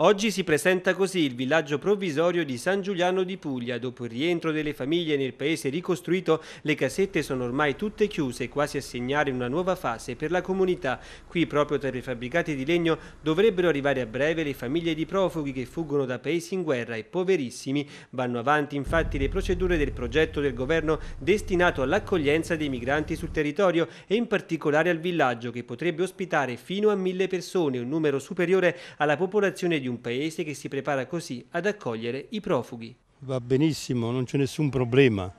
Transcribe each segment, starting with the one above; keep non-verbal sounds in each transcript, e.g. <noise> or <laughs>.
Oggi si presenta così il villaggio provvisorio di San Giuliano di Puglia. Dopo il rientro delle famiglie nel paese ricostruito, le casette sono ormai tutte chiuse, quasi a segnare una nuova fase per la comunità. Qui, proprio tra i fabbricati di legno, dovrebbero arrivare a breve le famiglie di profughi che fuggono da paesi in guerra e poverissimi. Vanno avanti infatti le procedure del progetto del governo destinato all'accoglienza dei migranti sul territorio e in particolare al villaggio che potrebbe ospitare fino a mille persone, un numero superiore alla popolazione di di un paese che si prepara così ad accogliere i profughi. Va benissimo, non c'è nessun problema,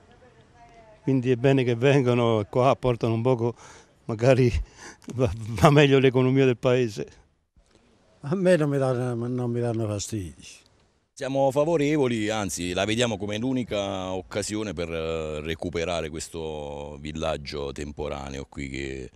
quindi è bene che vengano qua, portano un poco, magari <laughs> va, meglio l'economia del paese. A me non mi danno, non mi danno fastidi. Siamo favorevoli, anzi la vediamo come l'unica occasione per eh, recuperare questo villaggio temporaneo qui che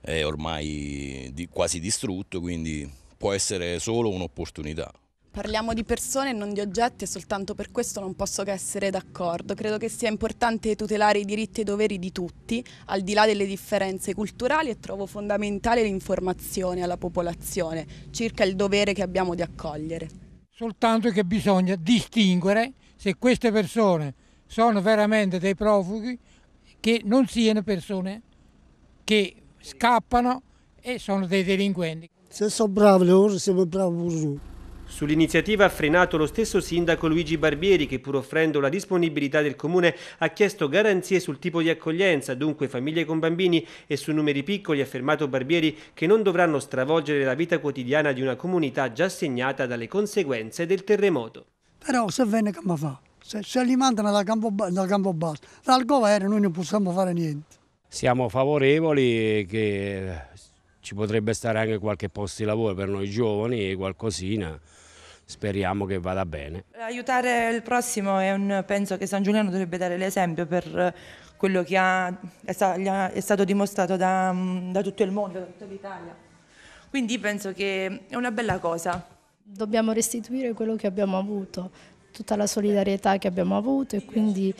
è ormai quasi distrutto, quindi può essere solo un'opportunità. Parliamo di persone e non di oggetti e soltanto per questo non posso che essere d'accordo. Credo che sia importante tutelare i diritti e i doveri di tutti, al di là delle differenze culturali e trovo fondamentale l'informazione alla popolazione circa il dovere che abbiamo di accogliere. Soltanto che bisogna distinguere se queste persone sono veramente dei profughi che non siano persone che scappano e sono dei delinquenti. Se sono bravi loro, siamo bravi pure Sull'iniziativa ha frenato lo stesso sindaco Luigi Barbieri che pur offrendo la disponibilità del comune ha chiesto garanzie sul tipo di accoglienza, dunque famiglie con bambini e su numeri piccoli ha affermato Barbieri che non dovranno stravolgere la vita quotidiana di una comunità già segnata dalle conseguenze del terremoto. Però se viene come fa? Se, se li mandano dal campo, dal campo basso, dal governo noi non possiamo fare niente. Siamo favorevoli che ci potrebbe stare anche qualche posto di lavoro per noi giovani e qualcosina speriamo che vada bene. Aiutare il prossimo è un, penso che San Giuliano dovrebbe dare l'esempio per quello che ha, è, stato dimostrato da, mm, da tutto il mondo, da tutta l'Italia. Quindi penso che è una bella cosa. Dobbiamo restituire quello che abbiamo avuto, tutta la solidarietà che abbiamo avuto e quindi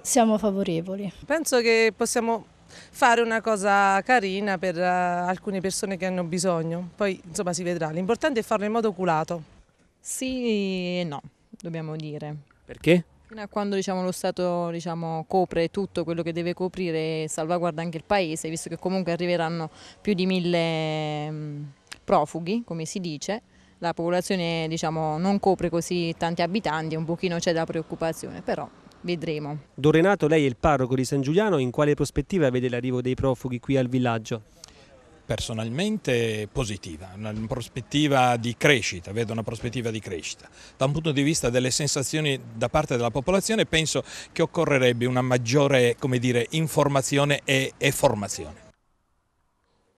siamo favorevoli. Penso che possiamo fare una cosa carina per eh, alcune persone che hanno bisogno. Poi insomma si vedrà, l'importante è farlo in modo oculato. Sì e no, dobbiamo dire. Perché? Fino a quando diciamo, lo Stato diciamo, copre tutto quello che deve coprire e salvaguarda anche il Paese, visto che comunque arriveranno più di mille mm, profughi, come si dice, la popolazione diciamo, non copre così tanti abitanti, un pochino c'è da preoccupazione, però vedremo. Don Renato, lei è il parroco di San Giuliano, in quale prospettiva vede l'arrivo dei profughi qui al villaggio? personalmente positiva, una prospettiva di crescita, vedo una prospettiva di crescita. Da un punto di vista delle sensazioni da parte della popolazione penso che occorrerebbe una maggiore dire, informazione e, e formazione.